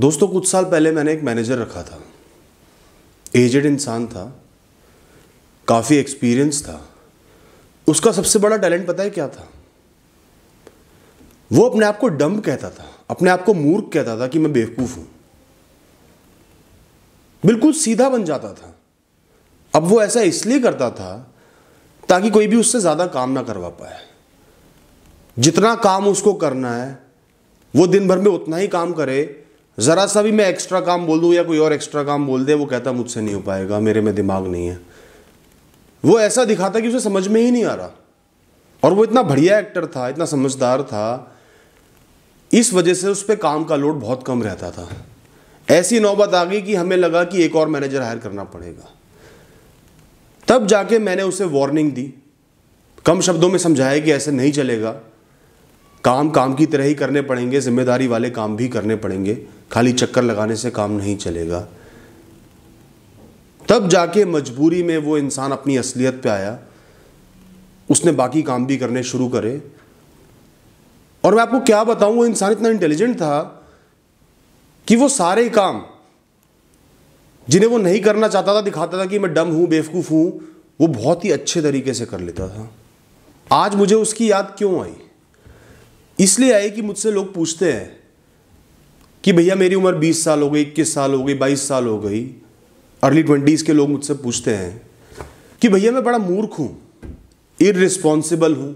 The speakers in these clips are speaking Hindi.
दोस्तों कुछ साल पहले मैंने एक मैनेजर रखा था एजड इंसान था काफ़ी एक्सपीरियंस था उसका सबसे बड़ा टैलेंट पता है क्या था वो अपने आप को डम्ब कहता था अपने आप को मूर्ख कहता था कि मैं बेवकूफ़ हूं बिल्कुल सीधा बन जाता था अब वो ऐसा इसलिए करता था ताकि कोई भी उससे ज़्यादा काम ना करवा पाए जितना काम उसको करना है वो दिन भर में उतना ही काम करे ज़रा सा भी मैं एक्स्ट्रा काम बोल दूँ या कोई और एक्स्ट्रा काम बोल दे वो कहता मुझसे नहीं हो पाएगा मेरे में दिमाग नहीं है वो ऐसा दिखाता कि उसे समझ में ही नहीं आ रहा और वो इतना बढ़िया एक्टर था इतना समझदार था इस वजह से उस पर काम का लोड बहुत कम रहता था ऐसी नौबत आ गई कि हमें लगा कि एक और मैनेजर हायर करना पड़ेगा तब जाके मैंने उसे वार्निंग दी कम शब्दों में समझाया कि ऐसे नहीं चलेगा काम काम की तरह ही करने पड़ेंगे जिम्मेदारी वाले काम भी करने पड़ेंगे खाली चक्कर लगाने से काम नहीं चलेगा तब जाके मजबूरी में वो इंसान अपनी असलियत पे आया उसने बाकी काम भी करने शुरू करे और मैं आपको क्या बताऊं वो इंसान इतना इंटेलिजेंट था कि वो सारे काम जिन्हें वो नहीं करना चाहता था दिखाता था कि मैं डम हूं बेवकूफ़ हूं वो बहुत ही अच्छे तरीके से कर लेता था आज मुझे उसकी याद क्यों आई इसलिए आई कि मुझसे लोग पूछते हैं कि भैया मेरी उम्र 20 साल हो गई इक्कीस साल हो गई 22 साल हो गई अर्ली ट्वेंटीज़ के लोग मुझसे पूछते हैं कि भैया मैं बड़ा मूर्ख हूँ इरिस्पॉन्सिबल हूँ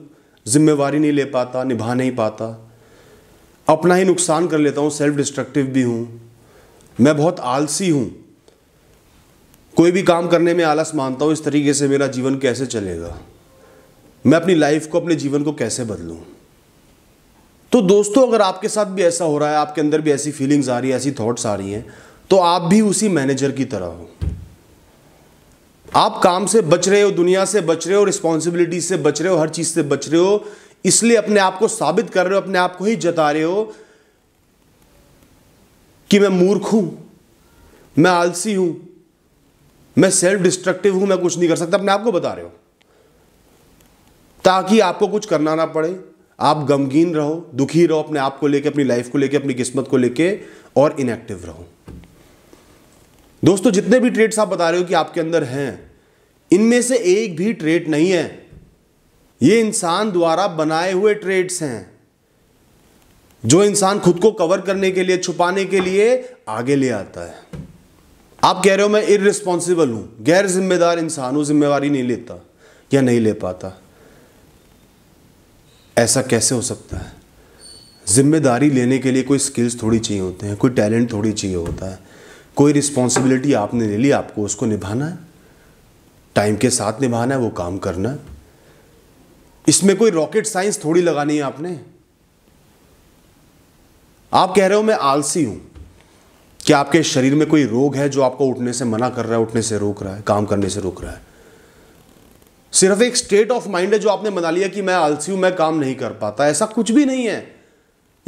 जिम्मेवारी नहीं ले पाता निभा नहीं पाता अपना ही नुकसान कर लेता हूँ सेल्फ डिस्ट्रक्टिव भी हूँ मैं बहुत आलसी हूँ कोई भी काम करने में आलस मानता हूँ इस तरीके से मेरा जीवन कैसे चलेगा मैं अपनी लाइफ को अपने जीवन को कैसे बदलूँ तो दोस्तों अगर आपके साथ भी ऐसा हो रहा है आपके अंदर भी ऐसी फीलिंग्स आ रही है ऐसी थॉट्स आ रही हैं तो आप भी उसी मैनेजर की तरह हो आप काम से बच रहे हो दुनिया से बच रहे हो रिस्पॉन्सिबिलिटी से बच रहे हो हर चीज़ से बच रहे हो इसलिए अपने आप को साबित कर रहे हो अपने आप को ही जता रहे हो कि मैं मूर्ख हूं मैं आलसी हूं मैं सेल्फ डिस्ट्रक्टिव हूं मैं कुछ नहीं कर सकता अपने आप को बता रहे हो ताकि आपको कुछ करना ना पड़े आप गमगीन रहो दुखी रहो अपने आप को लेके अपनी लाइफ को लेके अपनी किस्मत को लेके और इनएक्टिव रहो दोस्तों जितने भी ट्रेड्स आप बता रहे हो कि आपके अंदर हैं इनमें से एक भी ट्रेड नहीं है ये इंसान द्वारा बनाए हुए ट्रेड्स हैं जो इंसान खुद को कवर करने के लिए छुपाने के लिए आगे ले आता है आप कह रहे हो मैं इरिस्पॉन्सिबल हूं गैर जिम्मेदार इंसान हूं जिम्मेवारी नहीं लेता या नहीं ले पाता ऐसा कैसे हो सकता है जिम्मेदारी लेने के लिए कोई स्किल्स थोड़ी चाहिए होते हैं कोई टैलेंट थोड़ी चाहिए होता है कोई रिस्पॉन्सिबिलिटी आपने ले ली आपको उसको निभाना है टाइम के साथ निभाना है वो काम करना है इसमें कोई रॉकेट साइंस थोड़ी लगानी है आपने आप कह रहे हो मैं आलसी हूं क्या आपके शरीर में कोई रोग है जो आपको उठने से मना कर रहा है उठने से रोक रहा है काम करने से रोक रहा है सिर्फ एक स्टेट ऑफ माइंड है जो आपने बना लिया कि मैं आलसी हूं मैं काम नहीं कर पाता ऐसा कुछ भी नहीं है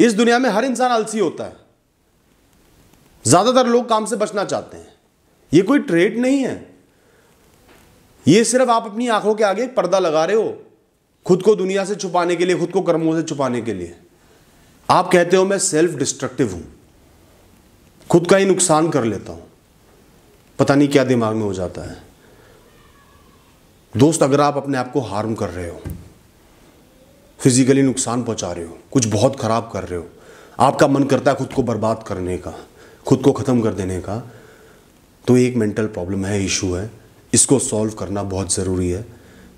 इस दुनिया में हर इंसान आलसी होता है ज्यादातर लोग काम से बचना चाहते हैं ये कोई ट्रेड नहीं है ये सिर्फ आप अपनी आंखों के आगे पर्दा लगा रहे हो खुद को दुनिया से छुपाने के लिए खुद को कर्मों से छुपाने के लिए आप कहते हो मैं सेल्फ डिस्ट्रक्टिव हूं खुद का ही नुकसान कर लेता हूं पता नहीं क्या दिमाग में हो जाता है दोस्त अगर आप अपने आप को हार्म कर रहे हो फिजिकली नुकसान पहुंचा रहे हो कुछ बहुत ख़राब कर रहे हो आपका मन करता है खुद को बर्बाद करने का खुद को ख़त्म कर देने का तो एक मेंटल प्रॉब्लम है इशू है इसको सॉल्व करना बहुत ज़रूरी है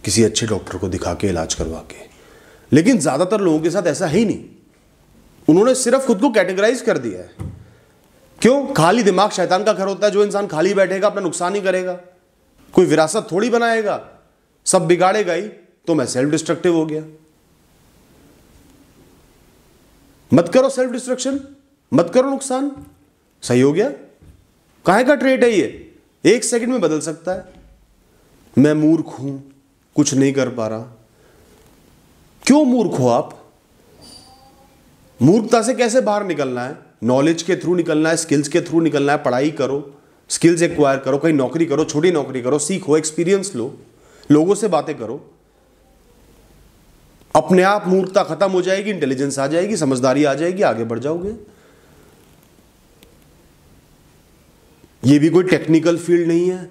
किसी अच्छे डॉक्टर को दिखा के इलाज करवा के लेकिन ज़्यादातर लोगों के साथ ऐसा ही नहीं उन्होंने सिर्फ खुद को कैटेगराइज कर दिया है क्यों खाली दिमाग शैतान का घर होता है जो इंसान खाली बैठेगा अपना नुकसान ही करेगा कोई विरासत थोड़ी बनाएगा सब बिगाड़ेगा ही तो मैं सेल्फ डिस्ट्रक्टिव हो गया मत करो सेल्फ डिस्ट्रक्शन मत करो नुकसान सही हो गया काहे का ट्रेट है ये एक सेकंड में बदल सकता है मैं मूर्ख हूं कुछ नहीं कर पा रहा क्यों मूर्ख हो आप मूर्खता से कैसे बाहर निकलना है नॉलेज के थ्रू निकलना है स्किल्स के थ्रू निकलना है पढ़ाई करो स्किल्स एक्वायर करो कहीं नौकरी करो छोटी नौकरी करो सीखो एक्सपीरियंस लो लोगों से बातें करो अपने आप मूर्खता खत्म हो जाएगी इंटेलिजेंस आ जाएगी समझदारी आ जाएगी आगे बढ़ जाओगे ये भी कोई टेक्निकल फील्ड नहीं है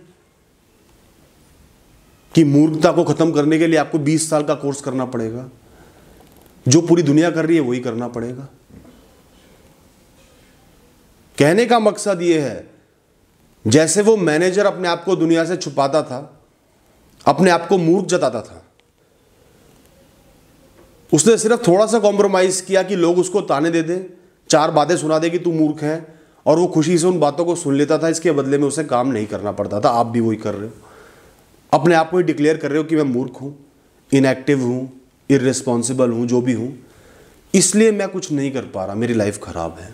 कि मूर्खता को खत्म करने के लिए आपको 20 साल का कोर्स करना पड़ेगा जो पूरी दुनिया कर रही है वही करना पड़ेगा कहने का मकसद यह है जैसे वो मैनेजर अपने आप को दुनिया से छुपाता था अपने आप को मूर्ख जताता था उसने सिर्फ थोड़ा सा कॉम्प्रोमाइज़ किया कि लोग उसको ताने दे दें चार बातें सुना दे कि तू मूर्ख है और वो खुशी से उन बातों को सुन लेता था इसके बदले में उसे काम नहीं करना पड़ता था आप भी वही कर रहे हो अपने आप को ही डिक्लेयर कर रहे हो कि मैं मूर्ख हूँ इनएक्टिव हूँ इरेस्पॉन्सिबल हूँ जो भी हूँ इसलिए मैं कुछ नहीं कर पा रहा मेरी लाइफ ख़राब है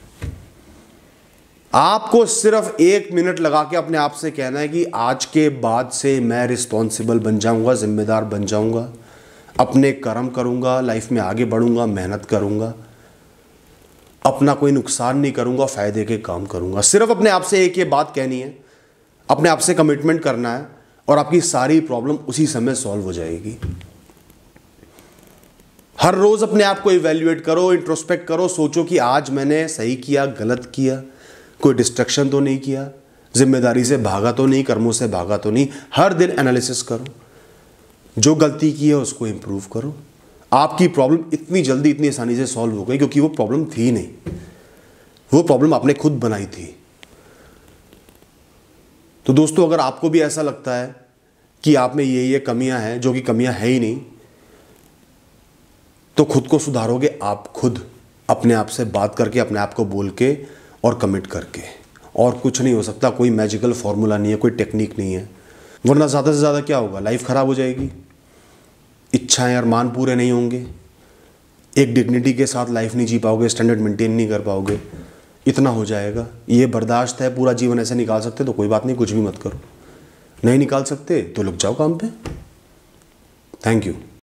आपको सिर्फ एक मिनट लगा के अपने आप से कहना है कि आज के बाद से मैं रिस्पॉन्सिबल बन जाऊंगा जिम्मेदार बन जाऊंगा अपने कर्म करूंगा लाइफ में आगे बढ़ूंगा मेहनत करूंगा अपना कोई नुकसान नहीं करूंगा फ़ायदे के काम करूंगा सिर्फ अपने आप से एक ये बात कहनी है अपने आप से कमिटमेंट करना है और आपकी सारी प्रॉब्लम उसी समय सॉल्व हो जाएगी हर रोज़ अपने आप को इवेल्युएट करो इंट्रोस्पेक्ट करो सोचो कि आज मैंने सही किया गलत किया कोई डिस्ट्रक्शन तो नहीं किया जिम्मेदारी से भागा तो नहीं कर्मों से भागा तो नहीं हर दिन एनालिसिस करो जो गलती की है उसको इम्प्रूव करो आपकी प्रॉब्लम इतनी जल्दी इतनी आसानी से सॉल्व हो गई क्योंकि वो प्रॉब्लम थी नहीं वो प्रॉब्लम आपने खुद बनाई थी तो दोस्तों अगर आपको भी ऐसा लगता है कि आप में ये ये कमियां हैं जो कि कमियां है ही नहीं तो खुद को सुधारोगे आप खुद अपने आप से बात करके अपने आप को बोल के और कमिट करके और कुछ नहीं हो सकता कोई मैजिकल फार्मूला नहीं है कोई टेक्निक नहीं है वरना ज़्यादा से ज़्यादा क्या होगा लाइफ ख़राब हो जाएगी इच्छाएं मान पूरे नहीं होंगे एक डिग्निटी के साथ लाइफ नहीं जी पाओगे स्टैंडर्ड मेंटेन नहीं कर पाओगे इतना हो जाएगा ये बर्दाश्त है पूरा जीवन ऐसे निकाल सकते तो कोई बात नहीं कुछ भी मत करो नहीं निकाल सकते तो लुक जाओ काम पे थैंक यू